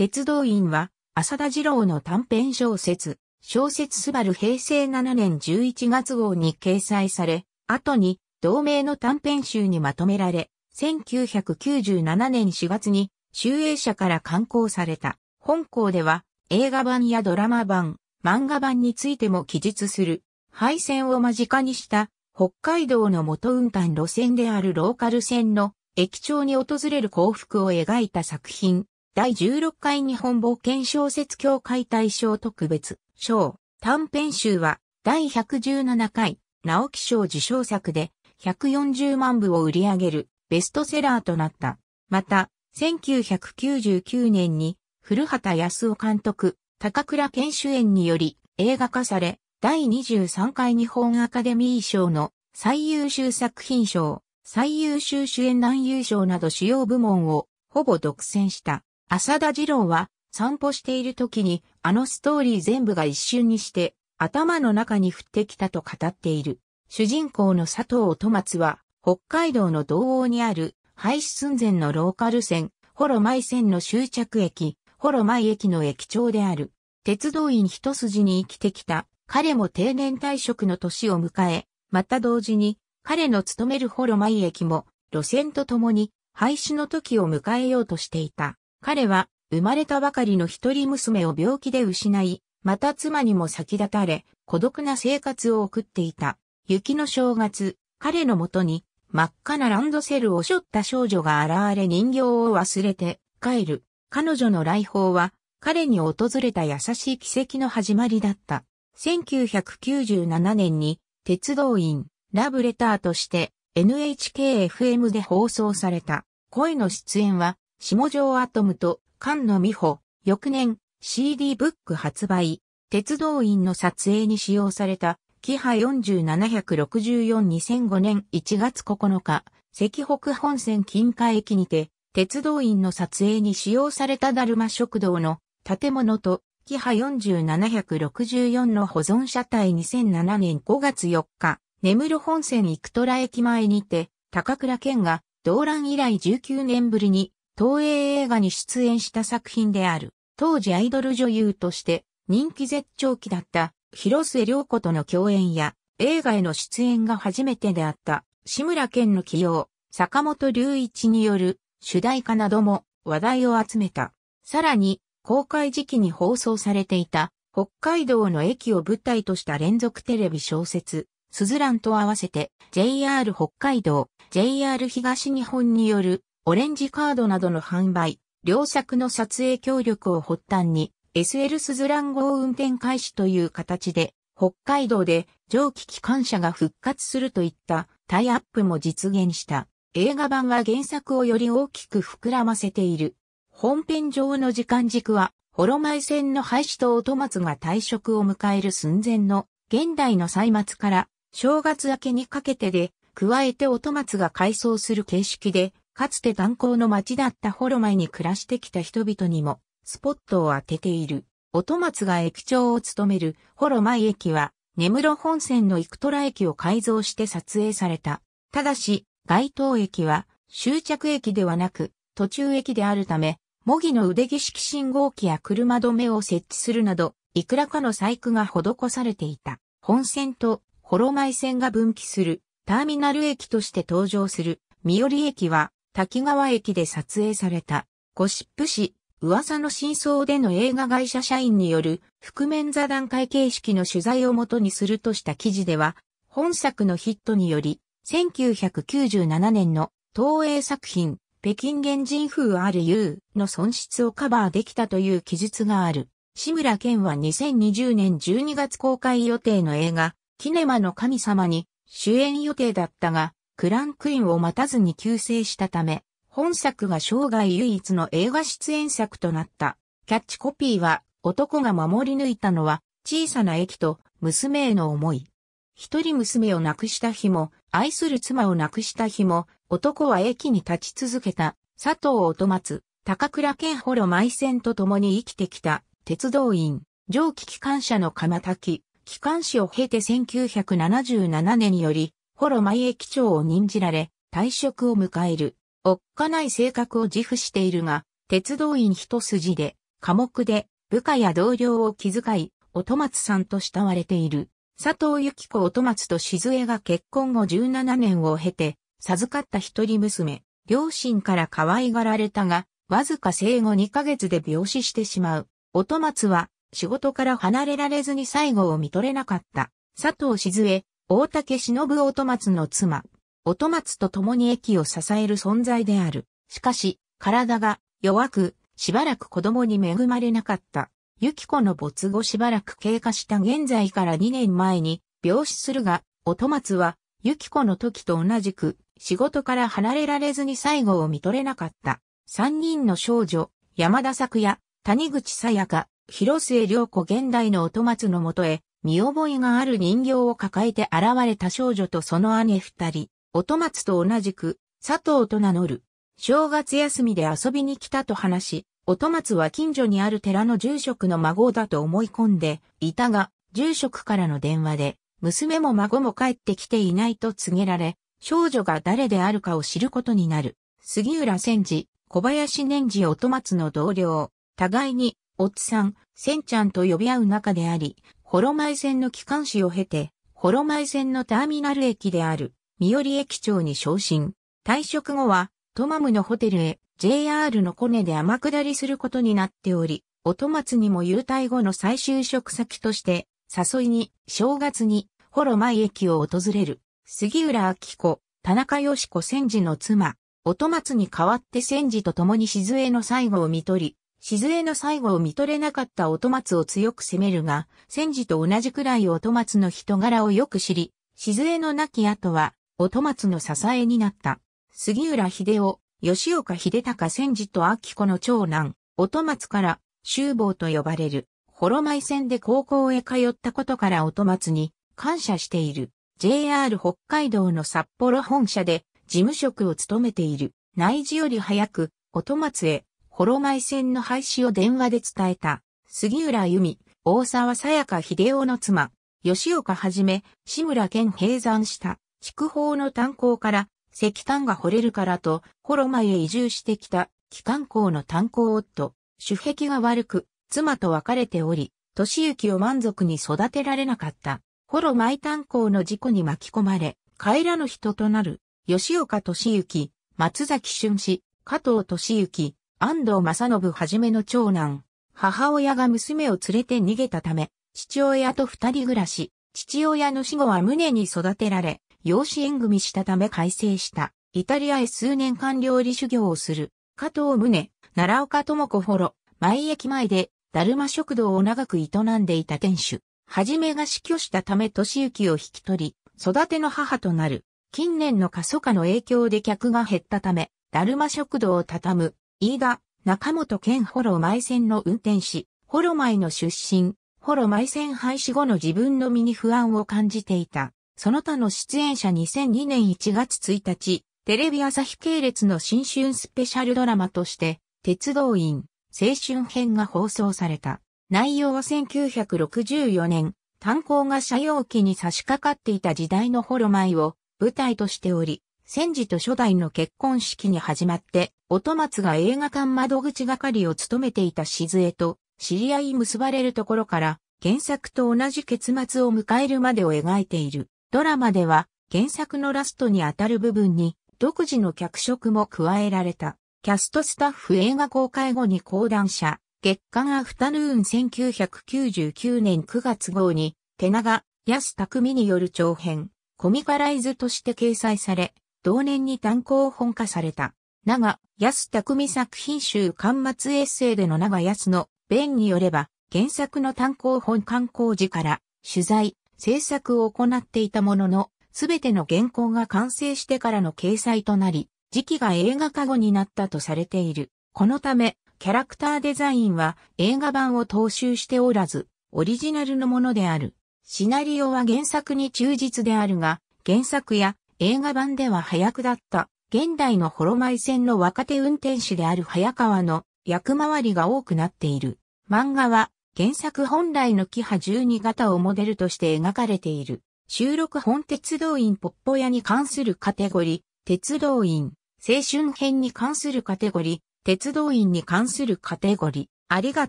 鉄道院は、浅田次郎の短編小説、小説スバル平成7年11月号に掲載され、後に同名の短編集にまとめられ、1997年4月に集英社から刊行された。本校では映画版やドラマ版、漫画版についても記述する。廃線を間近にした北海道の元運搬路線であるローカル線の駅長に訪れる幸福を描いた作品。第16回日本冒険小説協会大賞特別賞短編集は第117回直木賞受賞作で140万部を売り上げるベストセラーとなった。また、1999年に古畑康夫監督、高倉健主演により映画化され、第23回日本アカデミー賞の最優秀作品賞、最優秀主演男優賞など主要部門をほぼ独占した。浅田二郎は散歩している時にあのストーリー全部が一瞬にして頭の中に降ってきたと語っている。主人公の佐藤戸松は北海道の道央にある廃止寸前のローカル線、ホロマイ線の終着駅、ホロマイ駅の駅長である。鉄道員一筋に生きてきた彼も定年退職の年を迎え、また同時に彼の勤めるホロマイ駅も路線とともに廃止の時を迎えようとしていた。彼は生まれたばかりの一人娘を病気で失い、また妻にも先立たれ、孤独な生活を送っていた。雪の正月、彼のもとに真っ赤なランドセルを背負った少女が現れ人形を忘れて帰る。彼女の来訪は彼に訪れた優しい奇跡の始まりだった。1997年に鉄道員ラブレターとして NHKFM で放送された。声の出演は下城アトムと菅野美穂、翌年 CD ブック発売、鉄道員の撮影に使用された、キハ4764-2005年1月9日、関北本線近海駅にて、鉄道員の撮影に使用されたダルマ食堂の建物と、キハ4764の保存車体2007年5月4日、根室本線イクトラ駅前にて、高倉健が動乱以来19年ぶりに東映映画に出演した作品である。当時アイドル女優として人気絶頂期だった広末涼子との共演や映画への出演が初めてであった志村けんの起用、坂本龍一による主題歌なども話題を集めた。さらに公開時期に放送されていた北海道の駅を舞台とした連続テレビ小説、スズランと合わせて JR 北海道、JR 東日本によるオレンジカードなどの販売、両作の撮影協力を発端に、SL スズラン号運転開始という形で、北海道で蒸気機関車が復活するといったタイアップも実現した。映画版は原作をより大きく膨らませている。本編上の時間軸は、ホロマイ戦の廃止と音松が退職を迎える寸前の現代の歳末から正月明けにかけてで、加えて音松が改装する形式でかつて炭鉱の町だったホロマイに暮らしてきた人々にも、スポットを当てている。音松が駅長を務めるホロマイ駅は、根室本線のイクトラ駅を改造して撮影された。ただし、街頭駅は終着駅ではなく途中駅であるため、模擬の腕儀式信号機や車止めを設置するなど、いくらかの細工が施されていた。本線とホロマイ線が分岐するターミナル駅として登場する、三寄駅は滝川駅で撮影された、ゴシップ誌、噂の真相での映画会社社員による覆面座談会形式の取材をもとにするとした記事では、本作のヒットにより、1997年の東映作品、北京原人風 RU の損失をカバーできたという記述がある。志村健は2020年12月公開予定の映画、キネマの神様に主演予定だったが、クランクインを待たずに救世したため、本作が生涯唯一の映画出演作となった。キャッチコピーは、男が守り抜いたのは、小さな駅と娘への思い。一人娘を亡くした日も、愛する妻を亡くした日も、男は駅に立ち続けた、佐藤音松、高倉健幌埋線と共に生きてきた、鉄道員、蒸気機関車の鎌炊き、機関士を経て1977年により、幌前駅長を任じられ、退職を迎える。おっかない性格を自負しているが、鉄道員一筋で、寡黙で、部下や同僚を気遣い、音松さんと慕われている。佐藤幸子音松と静江が結婚後17年を経て、授かった一人娘、両親から可愛がられたが、わずか生後2ヶ月で病死してしまう。音松は、仕事から離れられずに最後を見とれなかった。佐藤静江、大竹忍音松の妻、音松と共に駅を支える存在である。しかし、体が弱く、しばらく子供に恵まれなかった。ゆき子の没後しばらく経過した現在から2年前に病死するが、音松は、ゆき子の時と同じく、仕事から離れられずに最後を見とれなかった。三人の少女、山田作也、谷口さやか、広末涼子現代の音松のもとへ、見覚えがある人形を抱えて現れた少女とその姉二人、音松と同じく、佐藤と名乗る。正月休みで遊びに来たと話し、音松は近所にある寺の住職の孫だと思い込んでいたが、住職からの電話で、娘も孫も帰ってきていないと告げられ、少女が誰であるかを知ることになる。杉浦千治、小林年次音松の同僚、互いに、おっさん、せんちゃんと呼び合う中であり、ホロマイ線の機関士を経て、ホロマイ線のターミナル駅である、三寄駅長に昇進。退職後は、トマムのホテルへ JR のコネで天下りすることになっており、音松にも優待後の再就職先として、誘いに、正月に、ホロマイ駅を訪れる。杉浦明子、田中義子千時の妻、音松に代わって戦時と共に静江の最後を見取り、静江の最後を見とれなかった音松を強く責めるが、戦時と同じくらい音松の人柄をよく知り、静江の亡き後は、音松の支えになった。杉浦秀夫、吉岡秀隆戦時と秋子の長男、音松から、修坊と呼ばれる、幌舞線で高校へ通ったことから音松に感謝している。JR 北海道の札幌本社で事務職を務めている。内事より早く、音松へ幌街線の廃止を電話で伝えた、杉浦由美、大沢さやか秀夫の妻、吉岡はじめ、志村健閉山した、筑豊の炭鉱から、石炭が掘れるからと、幌前へ移住してきた、機関校の炭鉱夫、主癖が悪く、妻と別れており、俊之を満足に育てられなかった。幌前炭鉱の事故に巻き込まれ、帰らぬ人となる、吉岡俊行、松崎俊氏、加藤俊行。安藤正信はじめの長男。母親が娘を連れて逃げたため、父親と二人暮らし、父親の死後は胸に育てられ、養子縁組したため改正した。イタリアへ数年間料理修行をする。加藤宗、奈良岡智子ほろ、前駅前で、だるま食堂を長く営んでいた店主。はじめが死去したため俊行を引き取り、育ての母となる。近年の過疎化の影響で客が減ったため、だるま食堂を畳む。飯田、中本県ホロマイ線の運転士、ホロマイの出身、ホロマイ線廃止後の自分の身に不安を感じていた。その他の出演者2002年1月1日、テレビ朝日系列の新春スペシャルドラマとして、鉄道員、青春編が放送された。内容は1964年、炭鉱が車用機に差し掛かっていた時代のホロマイを舞台としており、戦時と初代の結婚式に始まって、音松が映画館窓口係を務めていた静江と知り合い結ばれるところから原作と同じ結末を迎えるまでを描いている。ドラマでは原作のラストにあたる部分に独自の脚色も加えられた。キャストスタッフ映画公開後に講談社、月刊アフタヌーン1999年9月号に、手長、安匠による長編、コミカライズとして掲載され、同年に単行本化された。長、安匠作品集刊末エッセイでの長安の弁によれば、原作の単行本刊行時から取材、制作を行っていたものの、すべての原稿が完成してからの掲載となり、時期が映画化後になったとされている。このため、キャラクターデザインは映画版を踏襲しておらず、オリジナルのものである。シナリオは原作に忠実であるが、原作や映画版では早くだった現代のホロマイ線の若手運転手である早川の役回りが多くなっている。漫画は原作本来のキハ12型をモデルとして描かれている。収録本鉄道員ポッポ屋に関するカテゴリー、鉄道員、青春編に関するカテゴリー、鉄道員に関するカテゴリー、ありが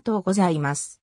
とうございます。